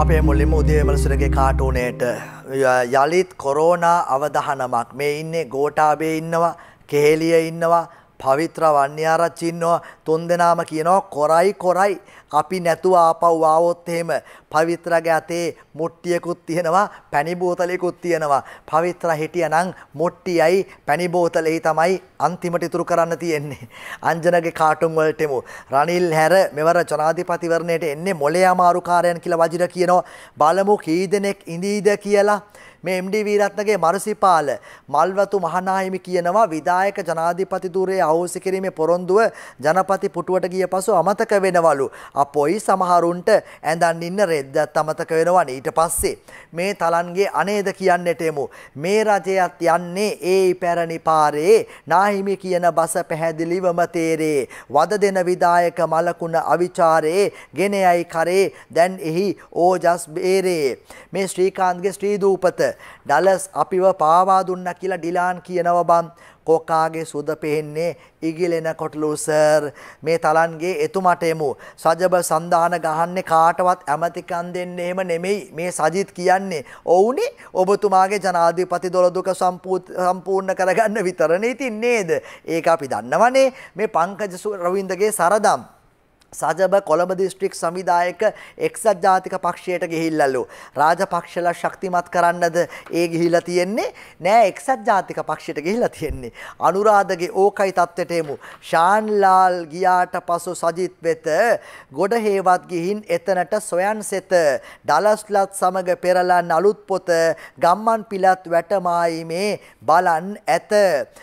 අපේ මුල්ලිම උදේමලසුරගේ කාටූනයට යළිත් කොරෝනා අවධහනමක් මේ ඉන්නේ ගෝටාබේ ඉන්නවා කෙහෙලිය ඉන්නවා පවිත්‍ර වන්‍යාරච්චින්නවා තුන් දෙනාම කියනවා කොරයි කොරයි අපි නැතුව ආපව් ආවොත් එහෙම පවිත්‍රගේ අතේ මුට්ටියකුත් තියෙනවා පැණි බෝතලයකුත් තියෙනවා පවිත්‍ර හිටියනම් මුට්ටියයි පැණි බෝතලෙයි තමයි අන්තිමට ඉතුරු කරන්න තියෙන්නේ අංජනගේ කාටුම් වලටමු රනිල් හැර මෙවර ජනාධිපතිවරණයට එන්නේ මොලේ අමාරුකාරයන් කියලා වජිර කියනවා බලමු කී දෙනෙක් ඉඳීද කියලා මේ MD වීරත්නගේ මරසිපාල මල්වතු මහනාහිමි කියනවා විධායක ජනාධිපතිතුරේ අවශ්‍ය කිරීමේ පොරොන්දුව ජනපති සමති පුටුවට ගිය පසු අමතක වෙනවලු. අපොයි සමහරුන්ට ඇඳන් ඉන්න රෙද්දත් අමතක වෙනවන ඊට පස්සේ. මේ තලන්ගේ අනේද කියන්නට එමු. මේ රජයත් යන්නේ ඒ පැරණි පාරේ නාහිමි කියන බස පැහැදිලිවම තේරේ. වද දෙන විදායක මලකුණ අවිචාරයේ ගෙනයයි කරේ දැන් එහි ඕජස් බේරේ. මේ ශ්‍රීකාන්ගේ ශ්‍රීදූපත ඩලස් අපිව පාවා දුන්න කියලා ඩිලාන් කියනව බම්. කෝකාගේ සුද පෙහෙන්නේ ඉගිලෙන කොටලුසර් මේ තලන්ගේ එතුමට එමු සජබ සන්දාන ගහන්නේ කාටවත් ඇමතිකන් දෙන්න එහෙම නෙමෙයි මේ සජිත් කියන්නේ ඔවුනේ ඔබතුමාගේ ජනාධිපති දොළදුක සම්පූර්ණ කරගන්න විතරනේ ඉතින් නේද ඒක අපි දන්නවනේ මේ පංකජ රවින්දගේ සරදම් සජබ කොළඹ දිස්ත්‍රික් සමිදායක එක්සත් ජාතික පක්ෂයට ගිහිල්ලලු. රාජපක්ෂලා ශක්තිමත් කරන්නද ඒ ගිහිලා තියෙන්නේ? නෑ එක්සත් ජාතික පක්ෂයට ගිහිලා තියෙන්නේ. අනුරාධගේ ඕකයි தත්වෙට එමු. ශාන්ලාල් ගියාට පසු සජිත් වෙත ගොඩ හේවත් ගිහින් එතනට සොයන්සෙත ඩලස්ලත් සමග පෙරලන් අලුත් පොත ගම්මන් පිලත් වැටමායිමේ බලන් ඇත.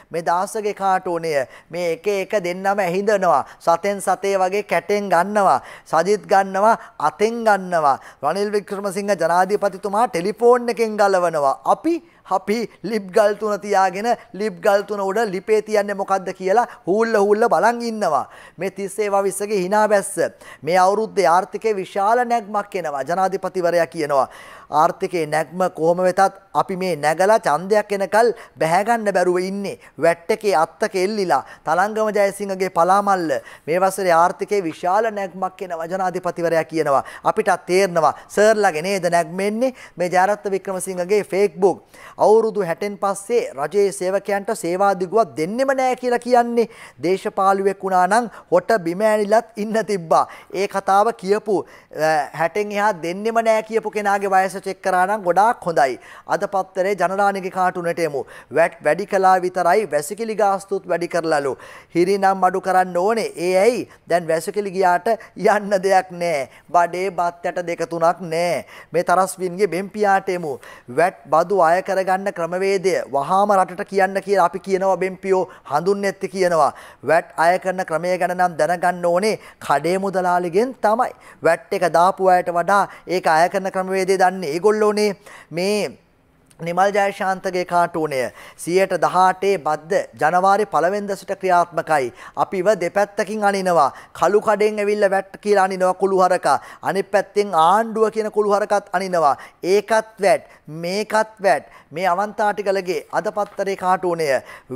මේ දාසගේ කාටෝණය මේ එක එක දෙන්නම ඇහිඳනවා. සතෙන් සතේ වගේ කැටේ අතෙන් ගන්නවා සජිත් ගන්නවා අතෙන් ගන්නවා රනිල් වික්‍රමසිංහ ජනාධිපතිතුමා ටෙලිෆෝන් එකෙන් ගලවනවා අපි අපි ලිප් ගල් තුන තියාගෙන ලිප් ගල් තුන උඩ ලිපේ තියන්නේ මොකද්ද කියලා හූල්ල හූල්ල බලන් ඉන්නවා. මේ 30 වවිස්සගේ hina බැස්ස. මේ අවුරුද්දේ ආර්ථිකයේ විශාල නැග්මක් එනවා. ජනාධිපතිවරයා කියනවා ආර්ථිකයේ නැග්ම කොහොම වෙතත් අපි මේ නැගලා ඡන්දයක් එනකල් බැහැගන්න බැරුව ඉන්නේ. වැට් එකේ අත්තක එල්ලිලා තලංගම ජයසිංහගේ පලාමල්ල මේ වසරේ ආර්ථිකයේ විශාල නැග්මක් එන වජනාධිපතිවරයා කියනවා. අපිටත් තේරෙනවා සර්ලාගේ නේද නැග්මෙන්නේ මේ ජයරත්න වික්‍රමසිංහගේ ෆේක් බුක්. අවුරුදු 60න් පස්සේ රජයේ සේවකයන්ට සේවා දිගුවක් දෙන්නෙම නෑ කියලා කියන්නේ දේශපාලුවෙක් වුණා නම් හොට බිම ඇනිලත් ඉන්න තිබ්බා. ඒ කතාව කියපු 60න් එහා දෙන්නෙම නෑ කියපු කෙනාගේ වයස චෙක් කරා නම් ගොඩාක් හොඳයි. අද පත්තරේ ජනරාණිගේ කාටුනට එමු. වැට් වැඩි කළා විතරයි වැසිකිලි ගාස්තුත් වැඩි කරලාලු. හිරිනම් අඩු කරන්න ඕනේ. ඒ ඇයි? දැන් වැසිකිලි ගියාට යන්න දෙයක් නෑ. බඩේ බත් ඇට දෙක තුනක් නෑ. මේ තරස්වින්ගේ බෙම්පියාට එමු. වැට් බදු අය කර දැනගන්න ක්‍රමවේදය වහාම රටට කියන්න කියලා අපි කියනවා බෙම්පියෝ හඳුන් ඇත්ති කියනවා. වැට් අය කරන ක්‍රමය ගැන නම් දැනගන්න ඕනේ කඩේ මුදලාලිගෙන් තමයි. වැට් එක දාපු අයට වඩා ඒක අය කරන ක්‍රමවේදය දන්නේ ඒගොල්ලෝනේ මේ නිමල් ජයශාන්තගේ කාටූනය 118 බද්ද ජනවාරි පළවෙනිදසට ක්‍රියාත්මකයි. අපිව දෙපැත්තකින් අනිනවා. කළු කඩෙන් ඇවිල්ලා වැට් කියලා අනිනවා කුළු හරක. අනිත් පැත්තෙන් ආණ්ඩුව කියන කුළු හරකත් අනිනවා. ඒකත් වැට්, මේකත් වැට්. මේ අවන්තාටිකලගේ අද පත්තරේ කාටූනය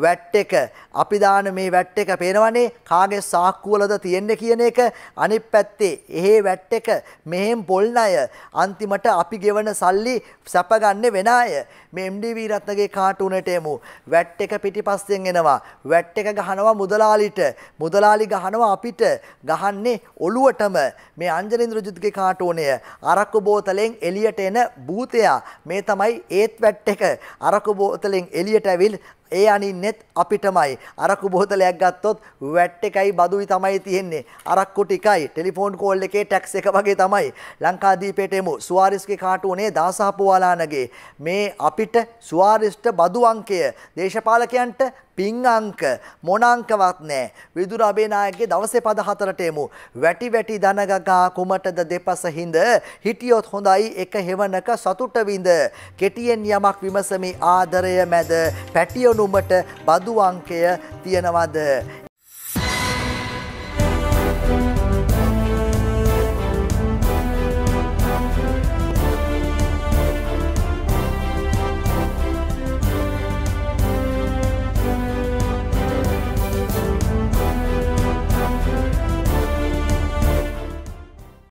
වැට් එක අපි දාන මේ වැට් එක පේනවනේ කාගේ සාක්කුවලද තියෙන්නේ කියන එක. අනිත් පැත්තේ එහෙ වැට් එක මෙහෙම් පොල් ණය. අන්තිමට අපි ගෙවන සල්ලි සැප ගන්න වෙන අය. මේ MDV රත්නගේ කාටුනට එමු. වැට් එක පිටිපස්සෙන් එනවා. වැට් එක ගහනවා මුදලාලිට. මුදලාලි ගහනවා අපිට. ගහන්නේ ඔළුවටම. මේ අංජනේන්ද්‍ර ජුත්ගේ කාටුනය. අරක්කු බෝතලෙන් එළියට එන භූතයා. මේ තමයි ඒත් වැට් එක. අරක්කු බෝතලෙන් එළියට ඇවිල් ඒ අනින්නෙත් අපිටමයි. අරක්කු බෝතලයක් ගත්තොත් වැට් එකයි බදුයි තමයි තියෙන්නේ. අරක්කු ටිකයි ටෙලිෆෝන් කෝල් එකේ ටැක්ස් එක වගේ තමයි. ලංකාදීපයට එමු. සුවාරිස්ගේ කාටුවනේ 16 පුවාලානගේ. මේ අපිට සුවාරිස්ට බදු අංකය දේශපාලකයන්ට පිං අංක මොන අංකවත් නැහැ. විදුර අබේනායකගේ දවසේ පද හතරට එමු. වැටි වැටි දනගගා කුමටද දෙපස හිඳ හිටියොත් හොඳයි එක හෙවණක සතුට විඳ. කෙටියෙන් යමක් විමසමි ආදරය මැද පැටියොනු දැනුමට බදු අංකය තියෙනවද